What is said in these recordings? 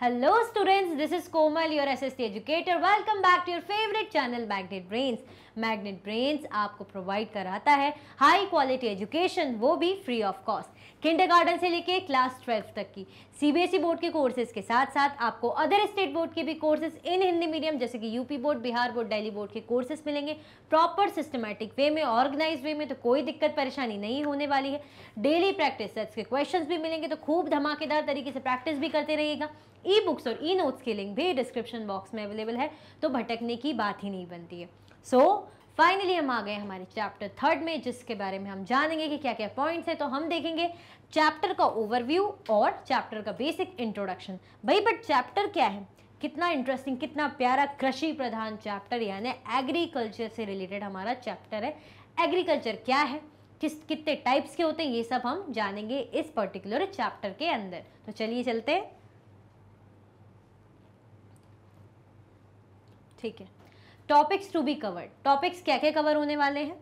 Hello students, this is Komal, your SST educator. Welcome back to your favorite channel, Backdate Brains. Magnet brains आपको provide कराता है high quality education वो भी free of cost kindergarten से लेके class twelve तक की CBSE e board के कोर्सेज के साथ साथ आपको अदर स्टेट बोर्ड के भी कोर्सेज इन हिंदी मीडियम जैसे कि UP board Bihar board Delhi board के कोर्सेज मिलेंगे प्रॉपर सिस्टमेटिक वे में ऑर्गेनाइज वे में तो कोई दिक्कत परेशानी नहीं होने वाली है डेली प्रैक्टिस सेट्स के क्वेश्चन भी मिलेंगे तो खूब धमाकेदार तरीके से प्रैक्टिस भी करते रहिएगा ई बुक्स और ई नोट्स की लिंक भी डिस्क्रिप्शन बॉक्स में अवेलेबल है तो भटकने की बात ही नहीं बनती है सो so, फाइनली हम आ गए हमारे चैप्टर थर्ड में जिसके बारे में हम जानेंगे कि क्या क्या पॉइंट्स हैं तो हम देखेंगे चैप्टर का ओवरव्यू और चैप्टर का बेसिक इंट्रोडक्शन भाई बट चैप्टर क्या है कितना इंटरेस्टिंग कितना प्यारा कृषि प्रधान चैप्टर यानी एग्रीकल्चर से रिलेटेड हमारा चैप्टर है एग्रीकल्चर क्या है किस कितने टाइप्स के होते हैं ये सब हम जानेंगे इस पर्टिकुलर चैप्टर के अंदर तो चलिए चलते ठीक है topics to be covered topics क्या क्या कवर होने वाले हैं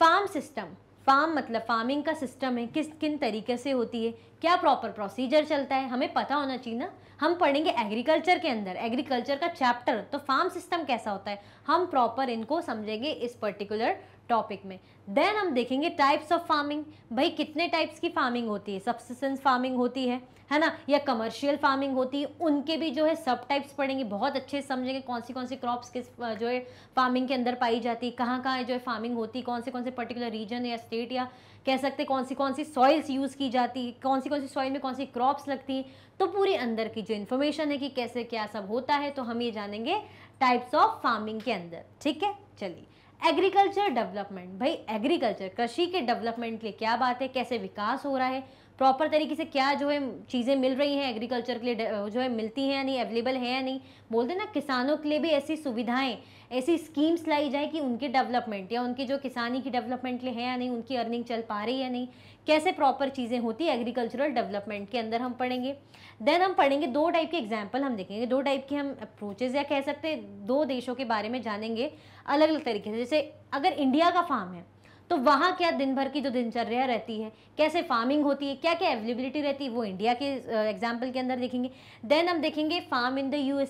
फार्म सिस्टम फार्म मतलब फार्मिंग का सिस्टम है किस किन तरीके से होती है क्या प्रॉपर प्रोसीजर चलता है हमें पता होना चाहिए ना हम पढ़ेंगे एग्रीकल्चर के अंदर एग्रीकल्चर का चैप्टर तो फार्म सिस्टम कैसा होता है हम प्रॉपर इनको समझेंगे इस पर्टिकुलर टॉपिक में देन हम देखेंगे टाइप्स ऑफ फार्मिंग भाई कितने टाइप्स की फार्मिंग होती है सब्सिस्टेंस फार्मिंग होती है है ना या कमर्शियल फार्मिंग होती है उनके भी जो है सब टाइप्स पढ़ेंगे बहुत अच्छे से समझेंगे कौन सी कौन सी क्रॉप्स किस जो है फार्मिंग के अंदर पाई जाती है कहाँ कहाँ जो है फार्मिंग होती है कौन से कौन से पर्टिकुलर रीजन या स्टेट या कह सकते कौन सी कौन सी सॉइल्स यूज़ की जाती है कौन सी कौन सी सॉइल में कौन सी क्रॉप्स लगती हैं तो पूरी अंदर की जो इन्फॉर्मेशन है कि कैसे क्या सब होता है तो हम ये जानेंगे टाइप्स ऑफ फार्मिंग के अंदर ठीक है चलिए एग्रीकल्चर डेवलपमेंट भाई एग्रीकल्चर कृषि के डेवलपमेंट के लिए क्या बात है कैसे विकास हो रहा है प्रॉपर तरीके से क्या जो है चीज़ें मिल रही हैं एग्रीकल्चर के लिए जो है मिलती हैं या नहीं अवेलेबल है या नहीं बोलते ना किसानों के लिए भी ऐसी सुविधाएं ऐसी स्कीम्स लाई जाए कि उनके डेवलपमेंट या उनकी जो किसानी की डेवलपमेंट के लिए है या नहीं उनकी अर्निंग चल पा रही है या नहीं कैसे प्रॉपर चीज़ें होती है एग्रीकल्चरल डेवलपमेंट के अंदर हम पढ़ेंगे देन हम पढ़ेंगे दो टाइप के एग्जाम्पल हम देखेंगे दो टाइप के हम अप्रोचेज या कह सकते हैं दो देशों के बारे में जानेंगे अलग अलग तरीके से जैसे अगर इंडिया का फार्म है तो वहाँ क्या दिन भर की जो दिनचर्या रहती है कैसे फार्मिंग होती है क्या क्या अवेलेबिलिटी रहती है वो इंडिया के एग्जाम्पल के अंदर देखेंगे देन हम देखेंगे फार्म इन द यू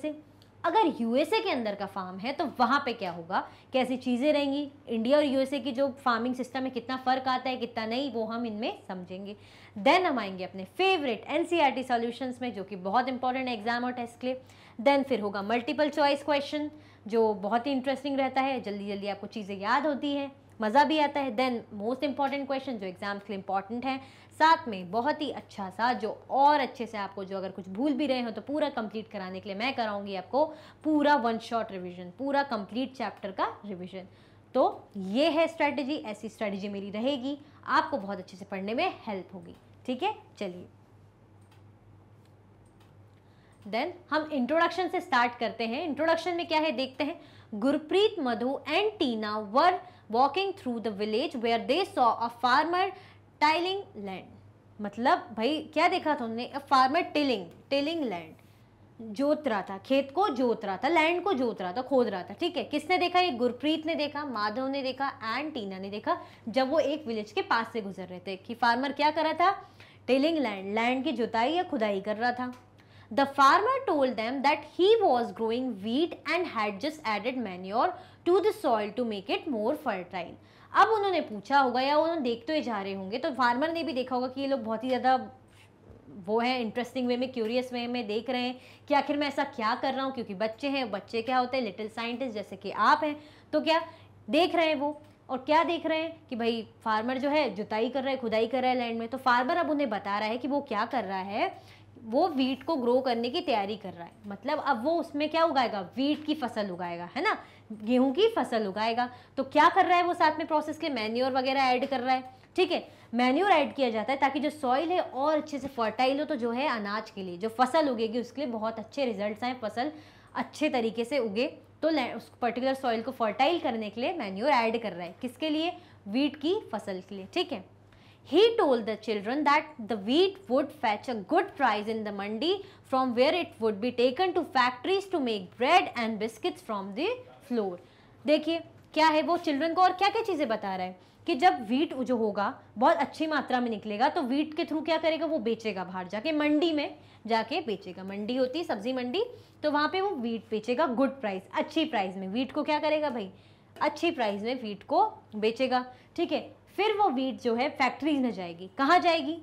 अगर यूएसए के अंदर का फार्म है तो वहाँ पे क्या होगा कैसी चीज़ें रहेंगी इंडिया और यूएसए की जो फार्मिंग सिस्टम में कितना फ़र्क आता है कितना नहीं वो हम इनमें समझेंगे देन हम आएंगे अपने फेवरेट एन सी सॉल्यूशंस में जो कि बहुत इंपॉर्टेंट एग्जाम और टेस्ट के लिए देन फिर होगा मल्टीपल चॉइस क्वेश्चन जो बहुत ही इंटरेस्टिंग रहता है जल्दी जल्दी आपको चीज़ें याद होती हैं मज़ा भी आता है देन मोस्ट इम्पॉर्टेंट क्वेश्चन जो एग्जाम्स के लिए इंपॉर्टेंट है साथ में बहुत ही अच्छा सा जो और अच्छे से आपको जो अगर कुछ भूल भी रहे हो तो पूरा कंप्लीट कराने के लिए मैं कराऊंगी आपको पूरा वन शॉट रिविजन पूरा कंप्लीट चैप्टर का रिविजन तो ये है स्ट्रैटेजी ऐसी स्ट्रैटेजी मेरी रहेगी आपको बहुत अच्छे से पढ़ने में हेल्प होगी ठीक है चलिए देन हम इंट्रोडक्शन से स्टार्ट करते हैं इंट्रोडक्शन में क्या है देखते हैं Gurpreet Madhu and Tina were walking through the village where they saw a farmer tilling land मतलब भाई क्या देखा था उन्होंने फार्मर टिलिंग टिलिंग लैंड जोत रहा था खेत को जोत रहा था लैंड को जोत रहा था खोद रहा था ठीक है किसने देखा ये गुरप्रीत ने देखा माधव ने देखा एंड टीना ने देखा जब वो एक विलेज के पास से गुजर रहे थे कि फार्मर क्या कर रहा था टेलिंग लैंड लैंड की जुताई या खुदाई कर रहा था the farmer told them that he was growing wheat and had just added manure to the soil to make it more fertile अब उन्होंने पूछा होगा या उन्होंने देखते हुए जा रहे होंगे तो फार्मर ने भी देखा होगा कि ये लोग बहुत ही ज़्यादा वो है इंटरेस्टिंग वे में क्यूरियस वे में देख रहे हैं कि आखिर मैं ऐसा क्या कर रहा हूँ क्योंकि बच्चे हैं बच्चे क्या होते हैं लिटिल साइंटिस्ट जैसे कि आप हैं तो क्या देख रहे हैं वो और क्या देख रहे हैं कि भाई फार्मर जो है जुताई कर रहा है खुदाई कर रहा है लैंड में तो फार्मर अब उन्हें बता रहा है कि वो क्या कर रहा है वो वीट को ग्रो करने की तैयारी कर रहा है मतलब अब वो उसमें क्या उगाएगा वीट की फसल उगाएगा है ना गेहूं की फसल उगाएगा तो क्या कर रहा है वो साथ में प्रोसेस के मैन्यूर वगैरह ऐड कर रहा है ठीक है मैन्यूर ऐड किया जाता है ताकि जो सॉइल है और अच्छे से फर्टाइल हो तो जो है अनाज के लिए जो फसल उगेगी उसके लिए बहुत अच्छे रिजल्ट आए फसल अच्छे तरीके से उगे तो उस पर्टिकुलर सॉइल को फर्टाइल करने के लिए मैन्यूर ऐड कर रहा है किसके लिए वीट की फसल के लिए ठीक है he told the children that the wheat would fetch a good price in the mandi from where it would be taken to factories to make bread and biscuits from the flour देखिए क्या है वो children को और क्या क्या चीज़ें बता रहा है कि जब वीट जो होगा बहुत अच्छी मात्रा में निकलेगा तो वीट के थ्रू क्या करेगा वो बेचेगा बाहर जाके मंडी में जाके बेचेगा मंडी होती सब्जी मंडी तो वहाँ पे वो वीट बेचेगा गुड प्राइस अच्छी प्राइस में वीट को क्या करेगा भाई अच्छी प्राइस में वीट को बेचेगा ठीक है फिर वो वीट जो है फैक्ट्रीज में जाएगी कहाँ जाएगी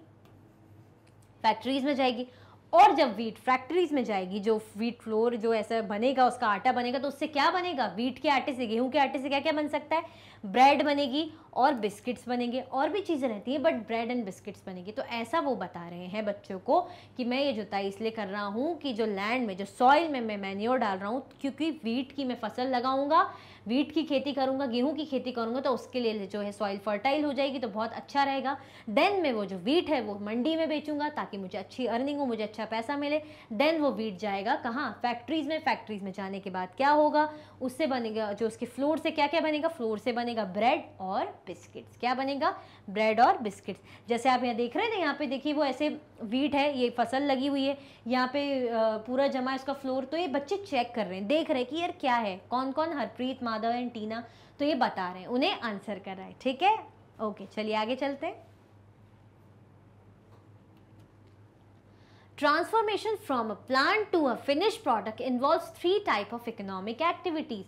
फैक्ट्रीज में जाएगी और जब वीट फैक्ट्रीज में जाएगी जो वीट फ्लोर जो ऐसा बनेगा उसका आटा बनेगा तो उससे क्या बनेगा वीट के आटे से गेहूं के आटे से क्या क्या बन सकता है ब्रेड बनेगी और बिस्किट्स बनेंगे और भी चीज़ें रहती हैं बट ब्रेड एंड बिस्किट्स बनेगी तो ऐसा वो बता रहे हैं बच्चों को कि मैं ये जुताई इसलिए कर रहा हूँ कि जो लैंड में जो सॉइल में मैं मैन्योर डाल रहा हूँ क्योंकि वीट की मैं फसल लगाऊँगा वीट की खेती करूंगा गेहूँ की खेती करूंगा तो उसके लिए जो है सॉइल फर्टाइल हो जाएगी तो बहुत अच्छा रहेगा देन मैं वो जो वीट है वो मंडी में बेचूंगा ताकि मुझे अच्छी अर्निंग हो मुझे अच्छा पैसा मिले देन वो वीट जाएगा कहाँ फैक्ट्रीज में फैक्ट्रीज में जाने के बाद क्या होगा उससे बनेगा जो उसके फ्लोर से क्या क्या बनेगा फ्लोर से बनेगा ब्रेड और बिस्किट्स क्या बनेगा ब्रेड और बिस्किट्स जैसे आप यहाँ देख रहे हैं ना यहाँ पे देखिए वो ऐसे वीट है ये फसल लगी हुई है यहाँ पे पूरा जमा इसका फ्लोर तो ये बच्चे चेक कर रहे हैं देख रहे हैं कि यार क्या है कौन कौन हरप्रीत माधव एंड टीना तो ये बता रहे हैं उन्हें आंसर कर रहा है ठीक है ओके चलिए आगे चलते हैं transformation from a plant to a finish product involve three type of economic activities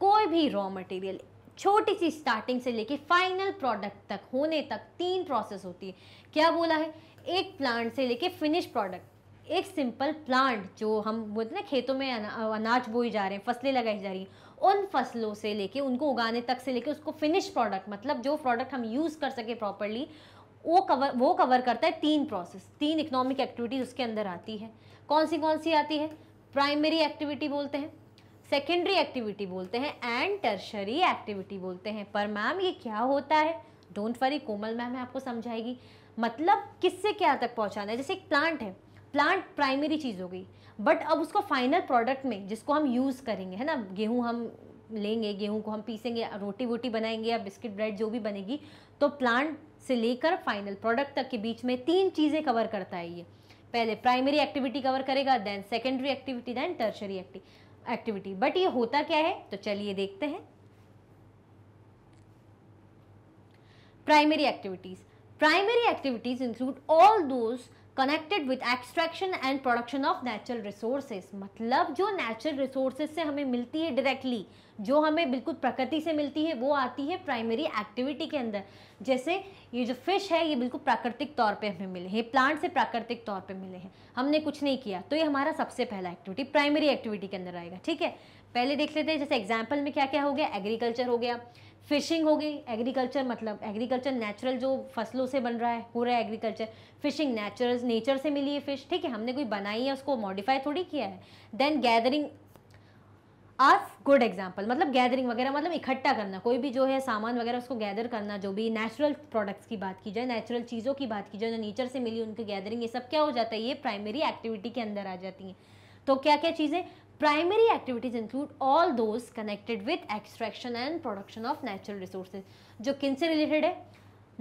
कोई भी रॉ मटेरियल छोटी सी स्टार्टिंग से लेके फाइनल प्रोडक्ट तक होने तक तीन प्रोसेस होती है क्या बोला है एक प्लांट से लेके फिनिश प्रोडक्ट एक सिंपल प्लांट जो हम बोलते हैं ना खेतों में अनाज बोई जा रहे हैं फसलें लगाई जा रही हैं उन फसलों से लेके उनको उगाने तक से लेके उसको फिनिश प्रोडक्ट मतलब जो प्रोडक्ट हम यूज़ कर सके प्रॉपरली वो कवर वो कवर करता है तीन प्रोसेस तीन इकोनॉमिक एक्टिविटीज़ उसके अंदर आती है कौन सी कौन सी आती है प्राइमरी एक्टिविटी बोलते हैं सेकेंडरी एक्टिविटी बोलते हैं एंड टर्शरी एक्टिविटी बोलते हैं पर मैम ये क्या होता है डोंट वरी कोमल मैम आपको समझाएगी मतलब किससे क्या तक पहुँचाना है जैसे एक प्लांट है प्लांट प्राइमरी चीज़ हो गई बट अब उसको फाइनल प्रोडक्ट में जिसको हम यूज़ करेंगे है ना गेहूँ हम लेंगे गेहूँ को हम पीसेंगे रोटी वोटी बनाएंगे या बिस्किट ब्रेड जो भी बनेगी तो प्लांट से लेकर फाइनल प्रोडक्ट तक के बीच में तीन चीज़ें कवर करता है ये पहले प्राइमरी एक्टिविटी कवर करेगा then secondary activity then tertiary activity but ये होता क्या है तो चलिए देखते हैं primary activities primary activities include all those connected with extraction and production of natural resources मतलब जो नेचुरल रिसोर्सेज से हमें मिलती है डायरेक्टली जो हमें बिल्कुल प्रकृति से मिलती है वो आती है प्राइमरी एक्टिविटी के अंदर जैसे ये जो फिश है ये बिल्कुल प्राकृतिक तौर पे हमें मिले हैं प्लांट से प्राकृतिक तौर पे मिले हैं हमने कुछ नहीं किया तो ये हमारा सबसे पहला एक्टिविटी प्राइमरी एक्टिविटी के अंदर आएगा ठीक है पहले देख लेते हैं जैसे एग्जाम्पल में क्या क्या हो गया एग्रीकल्चर हो गया फिशिंग हो गई एग्रीकल्चर मतलब एग्रीकल्चर नेचुरल जो फसलों से बन रहा है हो रहा है एग्रीकल्चर फिशिंग नेचुरल नेचर से मिली है फ़िश ठीक है हमने कोई बनाई है उसको मॉडिफाई थोड़ी किया है then gathering as good example मतलब गैदरिंग वगैरह मतलब इकट्ठा करना कोई भी जो है सामान वगैरह उसको गैदर करना जो भी नेचुरल प्रोडक्ट्स की बात की जाए नेचुरल चीज़ों की बात की जाए जो नेचर से मिली उनकी गैदरिंग ये सब क्या हो जाता है ये प्राइमरी एक्टिविटी के अंदर आ जाती है तो क्या क्या चीज़ें Primary activities include all those connected with extraction and production of natural resources जो किनसे related है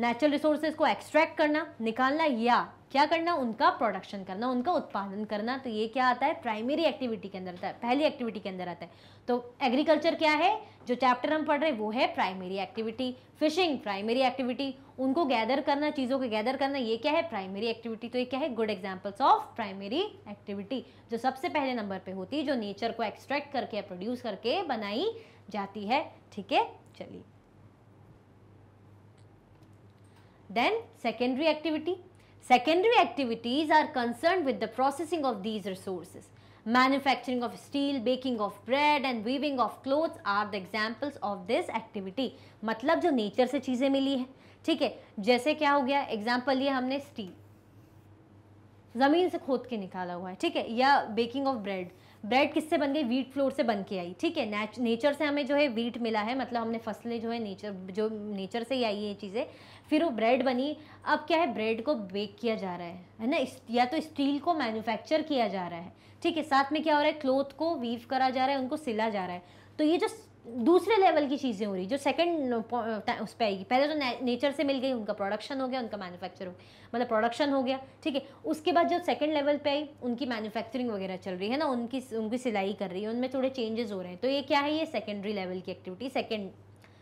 नेचुरल रिसोर्सेज को एक्सट्रैक्ट करना निकालना या क्या करना उनका प्रोडक्शन करना उनका उत्पादन करना तो ये क्या आता है प्राइमरी एक्टिविटी के अंदर आता है पहली एक्टिविटी के अंदर आता है तो एग्रीकल्चर क्या है जो चैप्टर हम पढ़ रहे हैं वो है primary activity fishing primary activity उनको गैदर करना चीज़ों को गैदर करना ये क्या है प्राइमरी एक्टिविटी तो ये क्या है good examples of primary activity जो सबसे पहले नंबर पर होती है जो नेचर को एक्सट्रैक्ट करके प्रोड्यूस करके बनाई जाती है ठीक है चलिए Then secondary activity. Secondary activities are concerned with the processing of these resources. Manufacturing of steel, baking of bread and weaving of clothes are the examples of this activity. matlab jo nature se cheeze mili hai theek hai jaise kya ho gaya example liye humne steel zameen se khod ke nikala hua hai theek hai ya baking of bread bread किससे बन गई wheat floor से बन के आई ठीक है nature से हमें जो है वीट मिला है मतलब हमने फसलें जो है नेचर जो नेचर से ही आई ये चीज़ें फिर वो ब्रेड बनी अब क्या है ब्रेड को बेक किया जा रहा है है ना या तो स्टील को मैन्युफैक्चर किया जा रहा है ठीक है साथ में क्या हो रहा है क्लोथ को वीव करा जा रहा है उनको सिला जा रहा है तो ये जो दूसरे लेवल की चीज़ें हो रही जो सेकंड uh, uh, उस पर आएगी पहले तो नेचर से मिल गई उनका प्रोडक्शन हो गया उनका मैन्युफैक्चर हो मतलब प्रोडक्शन हो गया ठीक है उसके बाद जो सेकंड लेवल पे आई उनकी मैन्युफैक्चरिंग वगैरह चल रही है ना उनकी उनकी सिलाई कर रही है उनमें थोड़े चेंजेस हो रहे हैं तो ये क्या है ये सेकेंडरी लेवल की एक्टिविटी सेकेंड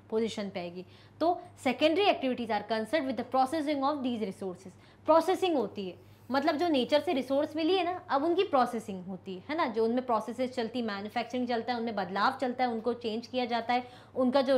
पोजिशन पर आएगी तो secondary activities are concerned with the processing of these resources processing होती है मतलब जो नेचर से रिसोर्स मिली है ना अब उनकी प्रोसेसिंग होती है ना जो उनमें प्रोसेसेस चलती मैन्युफैक्चरिंग चलता है उनमें बदलाव चलता है उनको चेंज किया जाता है उनका जो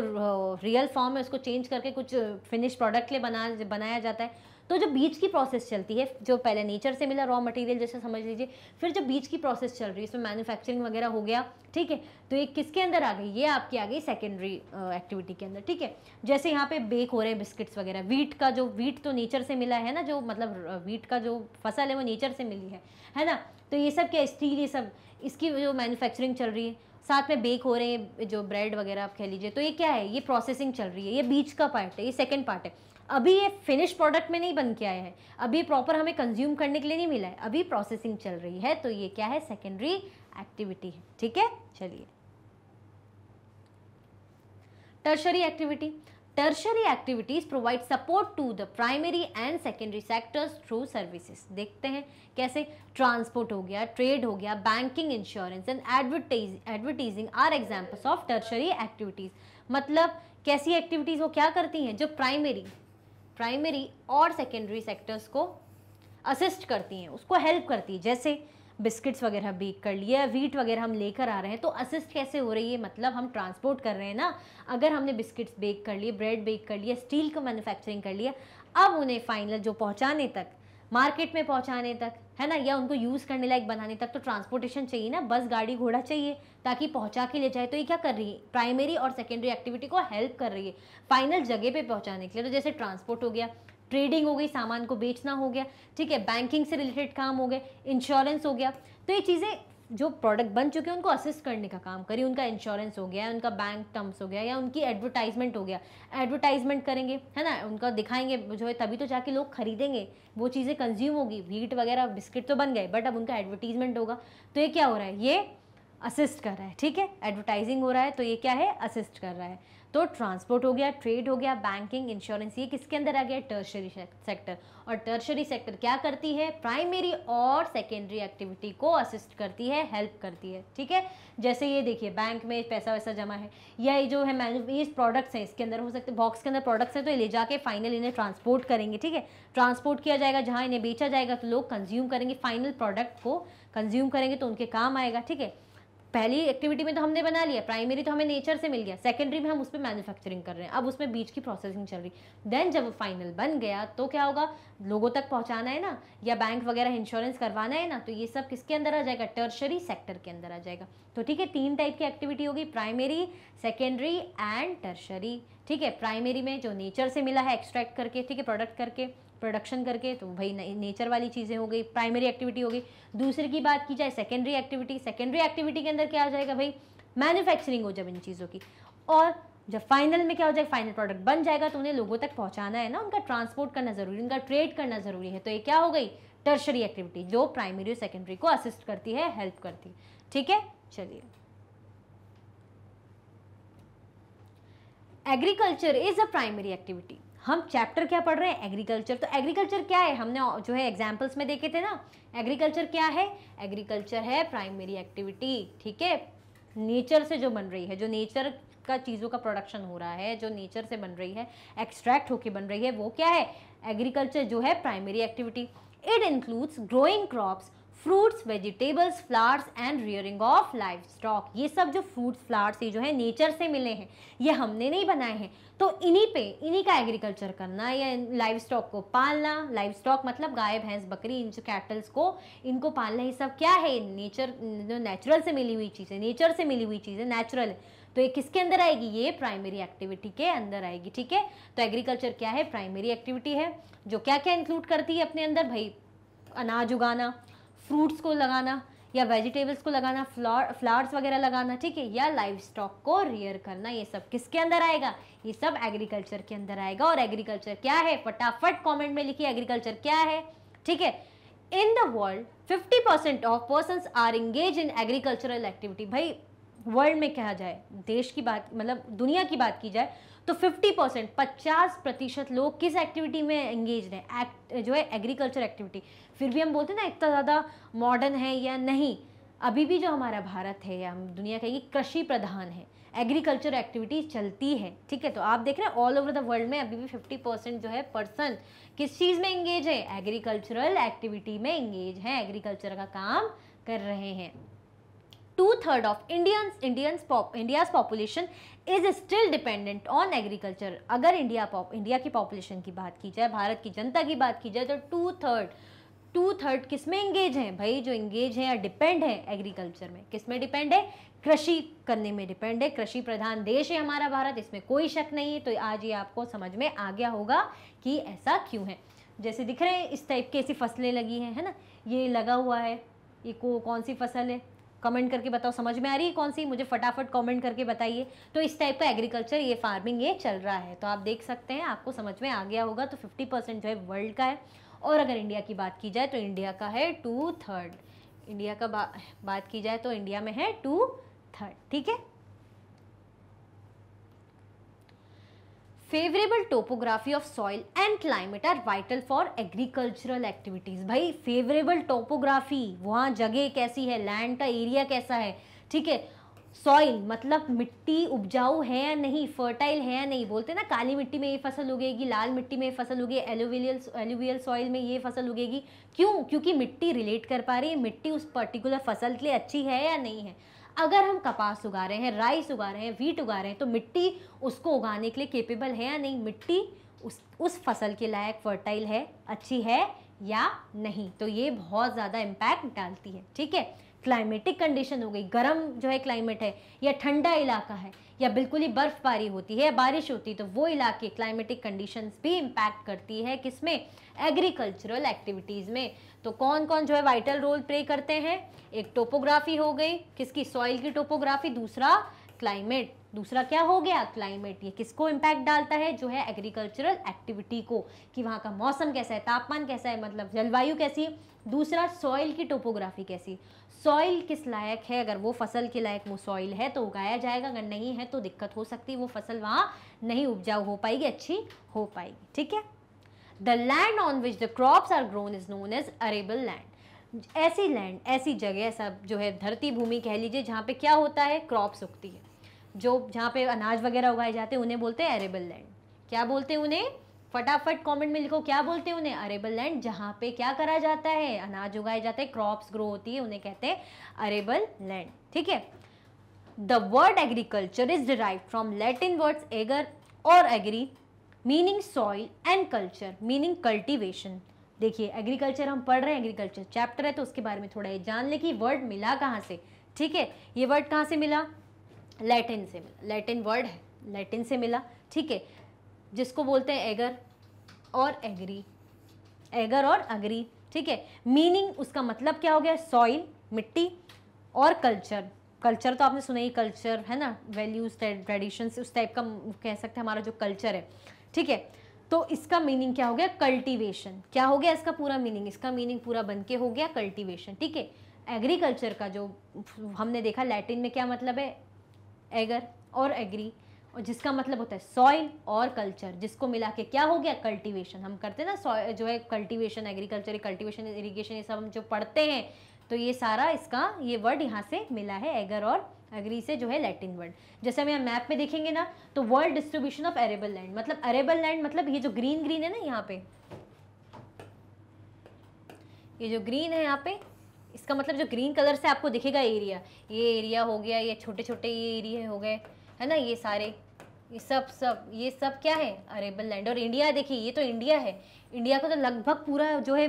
रियल uh, फॉर्म है उसको चेंज करके कुछ फिनिश प्रोडक्ट लिए बना बनाया जाता है तो जो बीज की प्रोसेस चलती है जो पहले नेचर से मिला रॉ मटेरियल जैसे समझ लीजिए फिर जो बीज की प्रोसेस चल रही है इसमें मैन्युफैक्चरिंग वगैरह हो गया ठीक है तो ये किसके अंदर आ गई ये आपकी आ गई सेकेंडरी एक्टिविटी के अंदर ठीक है जैसे यहाँ पे बेक हो रहे हैं बिस्किट्स वगैरह वीट का जो वीट तो नेचर से मिला है ना जो मतलब वीट का जो फसल है वो नेचर से मिली है है ना तो ये सब क्या स्टील ये सब इसकी जो मैन्युफैक्चरिंग चल रही है साथ में बेक हो रहे हैं जो ब्रेड वगैरह आप कह लीजिए तो ये क्या है ये प्रोसेसिंग चल रही है ये बीच का पार्ट है ये सेकेंड पार्ट है अभी ये फिनिश प्रोडक्ट में नहीं बन के आया है अभी प्रॉपर हमें कंज्यूम करने के लिए नहीं मिला है अभी प्रोसेसिंग चल रही है तो ये क्या है सेकेंडरी एक्टिविटी है ठीक है चलिए tertiary activity tertiary activities provide support to the primary and secondary sectors through services देखते हैं कैसे ट्रांसपोर्ट हो गया ट्रेड हो गया banking insurance and advertising are examples of tertiary activities मतलब कैसी एक्टिविटीज़ वो क्या करती हैं जो प्राइमरी प्राइमरी और सेकेंडरी सेक्टर्स को असिस्ट करती हैं उसको हेल्प करती है जैसे बिस्किट्स वगैरह बेक कर लिए वीट वगैरह हम लेकर आ रहे हैं तो असिस्ट कैसे हो रही है मतलब हम ट्रांसपोर्ट कर रहे हैं ना अगर हमने बिस्किट्स बेक कर लिए ब्रेड बेक कर लिए स्टील का मैन्युफैक्चरिंग कर लिया अब उन्हें फाइनल जो पहुँचाने तक मार्केट में पहुँचाने तक है ना या उनको यूज़ करने लायक बनाने तक तो ट्रांसपोर्टेशन चाहिए ना बस गाड़ी घोड़ा चाहिए ताकि पहुंचा के ले जाए तो ये क्या कर रही है प्राइमरी और सेकेंडरी एक्टिविटी को हेल्प कर रही है फाइनल जगह पे पहुंचाने के लिए तो जैसे ट्रांसपोर्ट हो गया ट्रेडिंग हो गई सामान को बेचना हो गया ठीक है बैंकिंग से रिलेटेड काम हो गए इंश्योरेंस हो गया तो ये चीज़ें जो प्रोडक्ट बन चुके हैं उनको असिस्ट करने का काम करिए उनका इंश्योरेंस हो गया उनका बैंक टर्म्स हो गया या उनकी एडवर्टाइजमेंट हो गया एडवर्टाइजमेंट करेंगे है ना उनका दिखाएंगे जो है तभी तो जाके लोग खरीदेंगे वो चीज़ें कंज्यूम होगी वीट वगैरह बिस्किट तो बन गए बट अब उनका एडवर्टीजमेंट होगा तो ये क्या हो रहा है ये असिस्ट कर रहा है ठीक है एडवर्टाइजिंग हो रहा है तो ये क्या है असिस्ट कर रहा है तो ट्रांसपोर्ट हो गया ट्रेड हो गया बैंकिंग इंश्योरेंस ये किसके अंदर आ गया टर्शरी सेक्टर और टर्शरी सेक्टर क्या करती है प्राइमरी और सेकेंडरी एक्टिविटी को असिस्ट करती है हेल्प करती है ठीक है जैसे ये देखिए बैंक में पैसा वैसा जमा है या ये जो है ये प्रोडक्ट्स हैं इसके अंदर हो सकते बॉक्स के अंदर प्रोडक्ट्स हैं तो ये ले जाके फाइनल इन्हें ट्रांसपोर्ट करेंगे ठीक है ट्रांसपोर्ट किया जाएगा जहाँ इन्हें बेचा जाएगा तो लोग कंज्यूम करेंगे फाइनल प्रोडक्ट को कंज्यूम करेंगे तो उनके काम आएगा ठीक है पहली एक्टिविटी में तो हमने बना लिया प्राइमरी तो हमें नेचर से मिल गया सेकेंडरी में हम उस पर मैन्युफैक्चरिंग कर रहे हैं अब उसमें बीच की प्रोसेसिंग चल रही देन जब फाइनल बन गया तो क्या होगा लोगों तक पहुंचाना है ना या बैंक वगैरह इंश्योरेंस करवाना है ना तो ये सब किसके अंदर आ जाएगा टर्शरी सेक्टर के अंदर आ जाएगा तो ठीक है तीन टाइप की एक्टिविटी होगी प्राइमरी सेकेंडरी एंड टर्शरी ठीक है प्राइमरी में जो नेचर से मिला है एक्सट्रैक्ट करके ठीक है प्रोडक्ट करके प्रोडक्शन करके तो भाई नेचर वाली चीज़ें हो गई प्राइमरी एक्टिविटी हो गई दूसरी की बात की जाए सेकेंडरी एक्टिविटी सेकेंडरी एक्टिविटी के अंदर क्या आ जाएगा भाई मैन्युफैक्चरिंग हो जब इन चीज़ों की और जब फाइनल में क्या हो जाएगा फाइनल प्रोडक्ट बन जाएगा तो उन्हें लोगों तक पहुंचाना है ना उनका ट्रांसपोर्ट करना ज़रूरी उनका ट्रेड करना ज़रूरी है तो ये क्या हो गई टर्शरी एक्टिविटी जो प्राइमरी और सेकेंडरी को असिस्ट करती है हेल्प करती है ठीक है चलिए agriculture is a primary activity हम चैप्टर क्या पढ़ रहे हैं एग्रीकल्चर तो एग्रीकल्चर क्या है हमने जो है एग्जाम्पल्स में देखे थे ना एग्रीकल्चर क्या है एग्रीकल्चर है प्राइमरी एक्टिविटी ठीक है नेचर से जो बन रही है जो नेचर का चीज़ों का प्रोडक्शन हो रहा है जो नेचर से बन रही है एक्सट्रैक्ट होके बन रही है वो क्या है एग्रीकल्चर जो है primary activity it includes growing crops fruits vegetables flowers and rearing of livestock ये सब जो फ्रूट्स फ्लावर्स ये जो है नेचर से मिले हैं ये हमने नहीं बनाए हैं तो इन्हीं पे इन्हीं का एग्रीकल्चर करना या लाइफ स्टॉक को पालना लाइफ स्टॉक मतलब गाय भैंस बकरी इन कैटल्स को इनको पालना ये सब क्या है नेचर जो नेचुरल से मिली हुई चीज़ें नेचर से मिली हुई चीज़ें नेचुरल है तो ये किसके अंदर आएगी ये प्राइमरी एक्टिविटी के अंदर आएगी ठीक है तो एग्रीकल्चर क्या है प्राइमरी एक्टिविटी है जो क्या क्या इंक्लूड करती है अपने अंदर भाई अनाज उगाना फ्रूट्स को लगाना या वेजिटेबल्स को लगाना फ्लॉ फ्लावर्स वगैरह लगाना ठीक है या लाइव स्टॉक को रियर करना ये सब किसके अंदर आएगा ये सब एग्रीकल्चर के अंदर आएगा और एग्रीकल्चर क्या है फटाफट कमेंट में लिखिए एग्रीकल्चर क्या है ठीक है in the world 50% percent of person are engage in agricultural activity भाई वर्ल्ड में कहा जाए देश की बात मतलब दुनिया की बात की जाए तो 50 परसेंट पचास प्रतिशत लोग किस एक्टिविटी में एंगेज हैं एक्ट जो है एग्रीकल्चर एक्टिविटी फिर भी हम बोलते हैं ना इतना ज़्यादा मॉडर्न है या नहीं अभी भी जो हमारा भारत है या दुनिया कहेंगे कृषि प्रधान है एग्रीकल्चर एक्टिविटी चलती है ठीक है तो आप देख रहे हैं ऑल ओवर द वर्ल्ड में अभी भी फिफ्टी परसेंट जो है पर्सन किस चीज़ में इंगेज है एग्रीकल्चरल एक्टिविटी में इंगेज है एग्रीकल्चर का काम कर रहे हैं two third of Indians Indians India's population is still dependent on agriculture अगर इंडिया पॉप इंडिया की पॉपुलेशन की बात की जाए भारत की जनता की बात की जाए तो टू थर्ड टू थर्ड किस में इंगेज हैं भाई जो इंगेज हैं या डिपेंड है एग्रीकल्चर में किस में डिपेंड है कृषि करने में डिपेंड है कृषि प्रधान देश है हमारा भारत इसमें कोई शक नहीं है तो आज ये आपको समझ में आ गया होगा कि ऐसा क्यों है जैसे दिख रहे हैं इस टाइप की ऐसी फसलें लगी हैं है ना ये लगा हुआ है ये को कौन सी फसल है कमेंट करके बताओ समझ में आ रही है कौन सी मुझे फटाफट कमेंट करके बताइए तो इस टाइप का एग्रीकल्चर ये फार्मिंग ये चल रहा है तो आप देख सकते हैं आपको समझ में आ गया होगा तो फिफ्टी परसेंट जो है वर्ल्ड का है और अगर इंडिया की बात की जाए तो इंडिया का है टू थर्ड इंडिया का बा, बात की जाए तो इंडिया में है टू थर्ड ठीक है favourable topography of soil and climate are vital for agricultural activities भाई फेवरेबल टोपोग्राफी वहाँ जगह कैसी है लैंड का एरिया कैसा है ठीक है सॉइल मतलब मिट्टी उपजाऊ है या नहीं फर्टाइल है या नहीं बोलते ना काली मिट्टी में ये फसल उगेगी लाल मिट्टी में ये फसल उगेगी एलोवेलियल एलोवियल सॉइल में ये फसल उगेगी क्यों क्योंकि मिट्टी रिलेट कर पा रही है मिट्टी उस पर्टिकुलर फसल के लिए अच्छी है या नहीं है अगर हम कपास उगा रहे हैं राइस उगा रहे हैं वीट उगा रहे हैं तो मिट्टी उसको उगाने के लिए केपेबल है या नहीं मिट्टी उस उस फसल के लायक फर्टाइल है अच्छी है या नहीं तो ये बहुत ज़्यादा इम्पैक्ट डालती है ठीक है क्लाइमेटिक कंडीशन हो गई गर्म जो है क्लाइमेट है या ठंडा इलाका है या बिल्कुल ही बर्फ़बारी होती है या बारिश होती है तो वो इलाके क्लाइमेटिक कंडीशंस भी इम्पैक्ट करती है किसमें एग्रीकल्चरल एक्टिविटीज़ में तो कौन कौन जो है वाइटल रोल प्ले करते हैं एक टोपोग्राफी हो गई किसकी सॉइल की टोपोग्राफी दूसरा क्लाइमेट दूसरा क्या हो गया क्लाइमेट ये किसको इम्पैक्ट डालता है जो है एग्रीकल्चरल एक्टिविटी को कि वहाँ का मौसम कैसा है तापमान कैसा है मतलब जलवायु कैसी दूसरा सॉइल की टोपोग्राफी कैसी सॉइल किस लायक है अगर वो फसल के लायक वो सॉइल है तो उगाया जाएगा अगर नहीं है तो दिक्कत हो सकती वो फसल वहाँ नहीं उपजाऊ हो पाएगी अच्छी हो पाएगी ठीक है the land on which the crops are grown is known as arable land ऐसी लैंड ऐसी जगह सब जो है धरती भूमि कह लीजिए जहाँ पे क्या होता है क्रॉप्स उगती है जो जहाँ पे अनाज वगैरह उगाए जाते हैं उन्हें बोलते हैं अरेबल लैंड क्या बोलते हैं उन्हें फटाफट कमेंट में लिखो क्या बोलते हैं उन्हें अरेबल लैंड जहाँ पे क्या करा जाता है अनाज उगाए जाते हैं क्रॉप्स ग्रो होती है उन्हें कहते हैं अरेबल लैंड ठीक है the word agriculture is derive from Latin words ager और agri meaning soil and culture meaning cultivation देखिए एग्रीकल्चर हम पढ़ रहे हैं एग्रीकल्चर चैप्टर है तो उसके बारे में थोड़ा ये जान ले कि वर्ड मिला कहाँ से ठीक है ये वर्ड कहाँ से मिला लैटिन से मिला लैटिन वर्ड है लैटिन से मिला ठीक है जिसको बोलते हैं एगर और एग्री एगर और अग्री ठीक है मीनिंग उसका मतलब क्या हो गया सॉइल मिट्टी और कल्चर कल्चर तो आपने सुना ही कल्चर है ना वैल्यूज ट्रेडिशन उस टाइप का कह सकते हैं हमारा जो कल्चर है ठीक है तो इसका मीनिंग क्या हो गया कल्टीवेशन क्या हो गया इसका पूरा मीनिंग इसका मीनिंग पूरा बन के हो गया कल्टीवेशन ठीक है एग्रीकल्चर का जो हमने देखा लैटिन में क्या मतलब है एगर और एग्री और जिसका मतलब होता है सॉइल और कल्चर जिसको मिला के क्या हो गया कल्टीवेशन हम करते हैं ना जो है कल्टीवेशन एग्रीकल्चर कल्टीवेशन इरीगेशन ये सब हम जो पढ़ते हैं तो ये सारा इसका ये वर्ड यहाँ से मिला है एगर और अग्री से जो है लैटिन वर्ड जैसे हम यहाँ मैप में देखेंगे ना तो world distribution of arable land मतलब अरेबल लैंड मतलब ये जो ग्रीन ग्रीन है ना यहाँ पे ये जो ग्रीन है यहाँ पे इसका मतलब जो ग्रीन कलर से आपको दिखेगा एरिया ये एरिया हो गया ये छोटे छोटे ये एरिया हो गए है ना ये सारे ये सब सब ये सब क्या है अरेबल लैंड और इंडिया देखिए ये तो इंडिया है इंडिया को तो लगभग पूरा जो है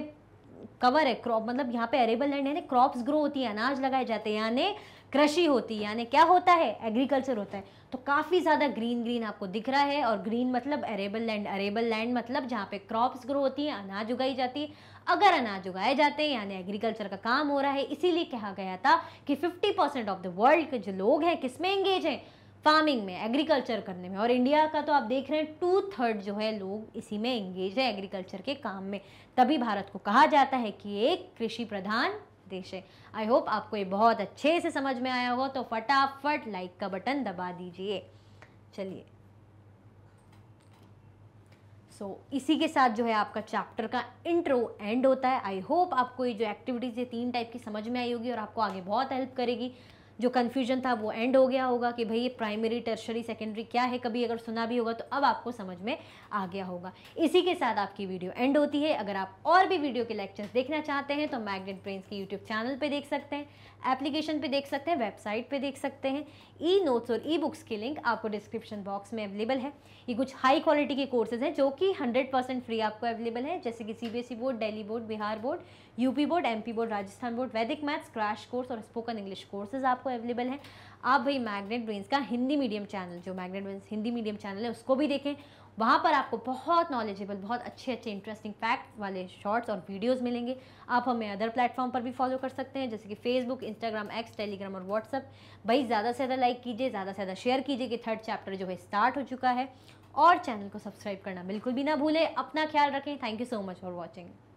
कवर है क्रॉप मतलब यहाँ पे अरेबल लैंड यानी क्रॉप्स ग्रो होती है अनाज लगाए जाते हैं यानी कृषि होती है यानी क्या होता है एग्रीकल्चर होता है तो काफ़ी ज़्यादा ग्रीन ग्रीन आपको दिख रहा है और ग्रीन मतलब अरेबल लैंड अरेबल लैंड मतलब जहाँ पे क्रॉप्स ग्रो होती हैं अनाज उगाई जाती है अगर अनाज उगाए जाते हैं यानी एग्रीकल्चर का काम हो रहा है इसीलिए कहा गया था कि 50% ऑफ द वर्ल्ड के जो लोग हैं किसमें एंगेज हैं फार्मिंग में एग्रीकल्चर करने में और इंडिया का तो आप देख रहे हैं टू थर्ड जो है लोग इसी में एंगेज है एग्रीकल्चर के काम में तभी भारत को कहा जाता है कि एक कृषि प्रधान देश है आई होप आपको ये बहुत अच्छे से समझ में आया होगा तो फटाफट लाइक का बटन दबा दीजिए चलिए सो so, इसी के साथ जो है आपका चैप्टर का इंट्रो एंड होता है आई होप आपको ये जो एक्टिविटीज़ ये तीन टाइप की समझ में आई होगी और आपको आगे बहुत हेल्प करेगी जो कन्फ्यूजन था वो एंड हो गया होगा कि भाई ये प्राइमरी टर्शरी सेकेंडरी क्या है कभी अगर सुना भी होगा तो अब आपको समझ में आ गया होगा इसी के साथ आपकी वीडियो एंड होती है अगर आप और भी वीडियो के लेक्चर्स देखना चाहते हैं तो मैग्नेट ब्रेन्स के यूट्यूब चैनल पर देख सकते हैं एप्लीकेशन पे देख सकते हैं वेबसाइट पे देख सकते हैं ई नोट्स और ई बुक्स की लिंक आपको डिस्क्रिप्शन बॉक्स में अवेलेबल है ये कुछ हाई क्वालिटी के कोर्सेज हैं जो कि 100% फ्री आपको अवेलेबल है जैसे कि CBSE board Delhi board Bihar board UP board MP board Rajasthan board वैदिक मैथ्स क्रैश कोर्स और स्पोकन इंग्लिश कोर्सेज आपको अवेलेबल हैं आप भाई मैग्नेट ब्रेन्स का हिंदी मीडियम चैनल जो Magnet Brains Hindi medium channel है उसको भी देखें वहाँ पर आपको बहुत नॉलेजेबल बहुत अच्छे अच्छे इंटरेस्टिंग फैक्ट वाले शॉर्ट्स और वीडियोज़ मिलेंगे आप हमें अदर प्लेटफॉर्म पर भी फॉलो कर सकते हैं जैसे कि फेसबुक इंस्टाग्राम एक्स टेलीग्राम और व्हाट्सअप भाई ज़्यादा से ज़्यादा लाइक कीजिए ज़्यादा से ज़्यादा शेयर कीजिए कि थर्ड चैप्टर जो है स्टार्ट हो चुका है और चैनल को सब्सक्राइब करना बिल्कुल भी ना भूलें अपना ख्याल रखें thank you so much for watching